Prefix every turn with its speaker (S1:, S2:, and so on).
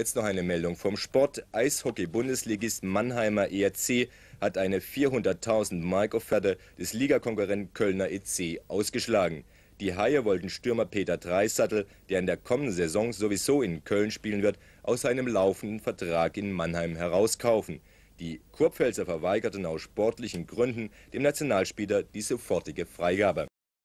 S1: Jetzt noch eine Meldung vom Sport. Eishockey-Bundesligist Mannheimer ERC hat eine 400.000 Mark Offerte des Ligakonkurrenten Kölner EC ausgeschlagen. Die Haie wollten Stürmer Peter Dreissattel, der in der kommenden Saison sowieso in Köln spielen wird, aus seinem laufenden Vertrag in Mannheim herauskaufen. Die Kurpfälzer verweigerten aus sportlichen Gründen dem Nationalspieler die sofortige Freigabe.